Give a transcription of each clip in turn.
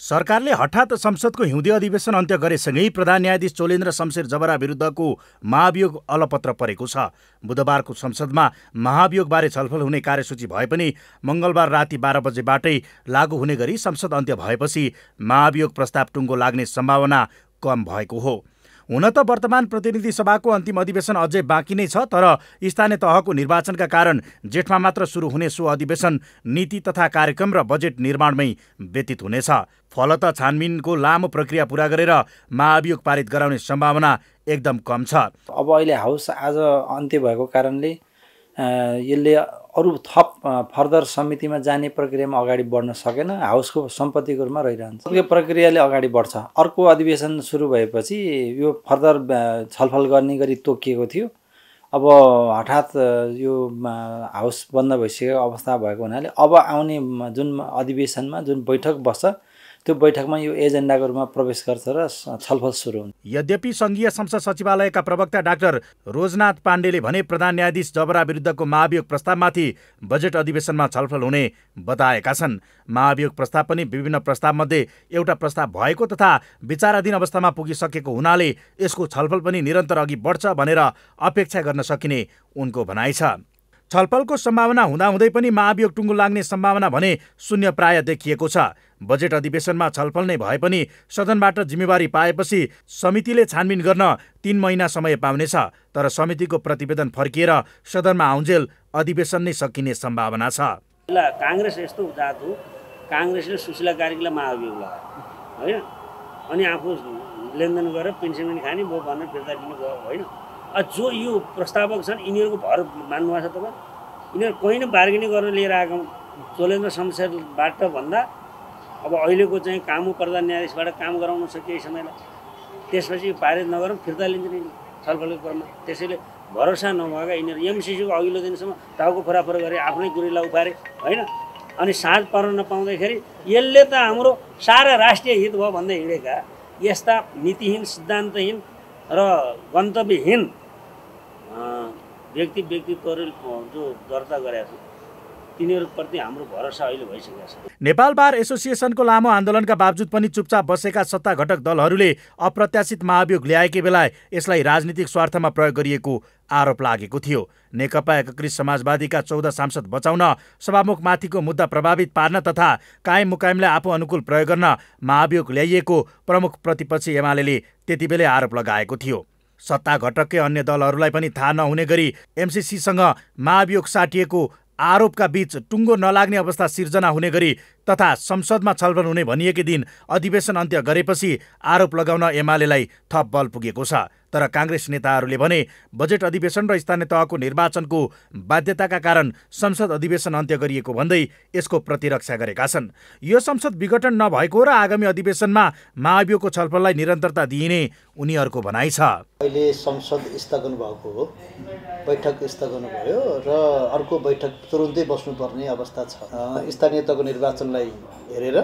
सरकारले हठात संसदको हिउँदे अधिवेशन अन्त्य गरेसँगै प्रधान न्यायाधीश चोलेन्द्र शमशेर जबरा विरुद्धको महाभियोग अलपत्र परेको छ बुधबारको संसदमा महाभियोगबारे छलफल हुने कार्यसूची भए पनि मङ्गलबार राति बाह्र बजेबाटै लागू हुने गरी संसद अन्त्य भएपछि महाभियोग प्रस्ताव टुङ्गो लाग्ने सम्भावना कम भएको हो हुन त वर्तमान प्रतिनिधि सभाको अन्तिम अधिवेशन अझै बाँकी नै छ तर स्थानीय तहको निर्वाचनका कारण जेठमा मात्र सुरु हुने सो अधिवेशन नीति तथा कार्यक्रम र बजेट निर्माणमै व्यतीत हुनेछ फलत छानबिनको लामो प्रक्रिया पुरा गरेर महाभियोग पारित गराउने सम्भावना एकदम कम छ अब अहिले हाउस आज अन्त्य भएको कारणले यसले अरू थप फर्दर समितिमा जाने प्रक्रियामा अगाडि बढ्न सकेन हाउसको सम्पत्तिको रूपमा रहिरहन्छ यो प्रक्रियाले अगाडि बढ्छ अर्को अधिवेशन सुरु भएपछि यो फर्दर छलफल गर्ने गरी तोकिएको थियो अब हठात यो हाउस बन्द भइसकेको अवस्था भएको हुनाले अब आउने जुन अधिवेशनमा जुन बैठक बस्छ त्यो बैठकमा यो एजेन्डाको रूपमा प्रवेश गर्छ र छलफल सुरु हुन्छ यद्यपि सङ्घीय संसद सचिवालयका प्रवक्ता डाक्टर रोजनाथ पाण्डेले भने प्रधान न्यायाधीश जबरा विरुद्धको महाभियोग प्रस्तावमाथि बजेट अधिवेशनमा छलफल हुने बताएका छन् महाभियोग प्रस्ताव पनि विभिन्न प्रस्तावमध्ये एउटा प्रस्ताव भएको तथा विचाराधीन अवस्थामा पुगिसकेको हुनाले यसको छलफल पनि निरन्तर अघि बढ्छ भनेर अपेक्षा गर्न सकिने उनको भनाइ छ छलफलको सम्भावना हुँदाहुँदै पनि महाभियोग टुङ्गो लाग्ने सम्भावना भने शून्य प्राय देखिएको छ बजेट अधिवेशनमा छलफल नै भए पनि सदनबाट जिम्मेवारी पाएपछि समितिले छानबिन गर्न तिन महिना समय पाउनेछ तर समितिको प्रतिवेदन फर्किएर सदनमा आउन्जेल अधिवेशन नै सकिने सम्भावना छ काङ्ग्रेस यस्तो जात हो काङ्ग्रेसले सुशीला कार्कीलाई महाभियोग लगायो होइन अनि आफू लेनदेन गरेर पेन्सन पनि खाने भयो भनेर फिर्ता लिनु होइन जो यो प्रस्तावक छन् यिनीहरूको भर मान्नुभएको छ तपाईँ यिनीहरू कहीँ नै बार्गेनिङ गरेर लिएर आएको चोलेन्द्र शमशेरबाट भन्दा अब अहिलेको चाहिँ कामु प्रधान न्यायाधीशबाट काम गराउन छ केही समयलाई त्यसपछि पारित नगरौँ फिर्ता लिन्छ नि छलफलको क्रममा त्यसैले भरोसा नभएका यिनीहरू एमसिसीको अघिल्लो दिनसम्म टाउको फराफर गरे आफ्नै गुरुलाई उफारे होइन अनि साँझ पर्न नपाउँदाखेरि यसले त हाम्रो सारा राष्ट्रिय हित भयो भन्दै हिँडेका यस्ता नीतिहीन सिद्धान्तहीन र गन्तव्यहीन व्यक्ति व्यक्तित्वहरू जो दर्ता गरेका छन् तिनीहरूप्रति हाम्रो भरोसा अहिले भइसकेको छ नेपाल बार एसोसिएसनको लामो आन्दोलनका बावजुद पनि चुपचाप बसेका सत्ता घटक दलहरूले अप्रत्याशित महाभियोग ल्याएकै बेला यसलाई राजनीतिक स्वार्थमा प्रयोग गरिएको आरोप लागेको थियो नेकपा एकीकृत समाजवादीका चौध सांसद बचाउन सभामुखमाथिको मुद्दा प्रभावित पार्न तथा कायम मुकायमलाई आफू अनुकूल प्रयोग गर्न महाभियोग ल्याइएको प्रमुख प्रतिपक्षी एमाले बेलै आरोप लगाएको थियो सत्ता घटककै अन्य दलहरूलाई पनि थाहा नहुने गरी एमसिसीसँग महाभियोग साटिएको आरोपका बीच टुङ्गो नलाग्ने अवस्था सिर्जना हुने गरी तथा संसदमा छलफल हुने भनिएकै दिन अधिवेशन अन्त्य गरेपछि आरोप लगाउन एमालेलाई थप बल पुगेको छ तर काङ्ग्रेस नेताहरूले भने बजेट अधिवेशन र स्थानीय तहको निर्वाचनको बाध्यताका कारण संसद अधिवेशन अन्त्य गरिएको भन्दै यसको प्रतिरक्षा गरेका छन् यो संसद विघटन नभएको र आगामी अधिवेशनमा महाभियोगको छलफललाई निरन्तरता दिइने उनीहरूको भनाइ छ अहिले संसद स्थगन भएको हो बैठक स्थगन भयो र अर्को बैठक तुरुन्तै बस्नुपर्ने अवस्था छ स्थानीय तहको निर्वाचन निर्वाचनलाई हेरेर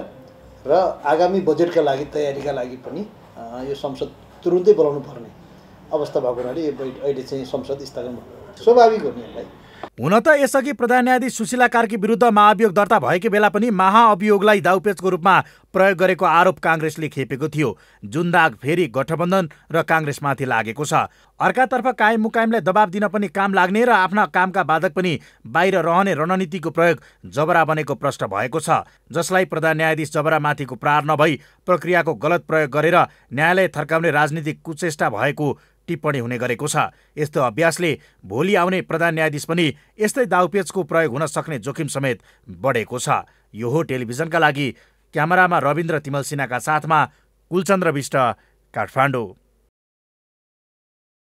र आगामी बजेटका लागि तयारीका लागि पनि यो संसद तुरुन्तै बोलाउनु पर्ने अवस्था भएको हुनाले यो अहिले चाहिँ संसद स्थगन स्वाभाविक हो नि यसलाई हुन त यसअघि प्रधान न्यायाधीश सुशीला कार्की विरुद्ध महाअभियोग दर्ता भएकै बेला पनि महाअभियोगलाई दाउपेचको रूपमा प्रयोग गरेको आरोप काङ्ग्रेसले खेपेको थियो जुन दाग फेरि गठबन्धन र काङ्ग्रेसमाथि लागेको छ अर्कातर्फ कायम मुकायमलाई दबाब दिन पनि काम लाग्ने र आफ्ना कामका बाधक पनि बाहिर रहने रणनीतिको प्रयोग जबरा बनेको प्रश्न भएको छ जसलाई प्रधान न्यायाधीश जबरामाथिको प्रार नभई प्रक्रियाको गलत प्रयोग गरेर न्यायालय थर्काउने राजनीतिक कुचेष्टा भएको टिप्पणी हुने गरेको छ यस्तो अभ्यासले भोलि आउने प्रधान न्यायाधीश पनि यस्तै दाउपेचको प्रयोग हुन सक्ने जोखिम समेत बढेको छ यो हो टेलिभिजनका लागि क्यामेरामा रविन्द्र तिमल सिन्हाका साथमा कुलचन्द्र विष्ट काठमाडौँ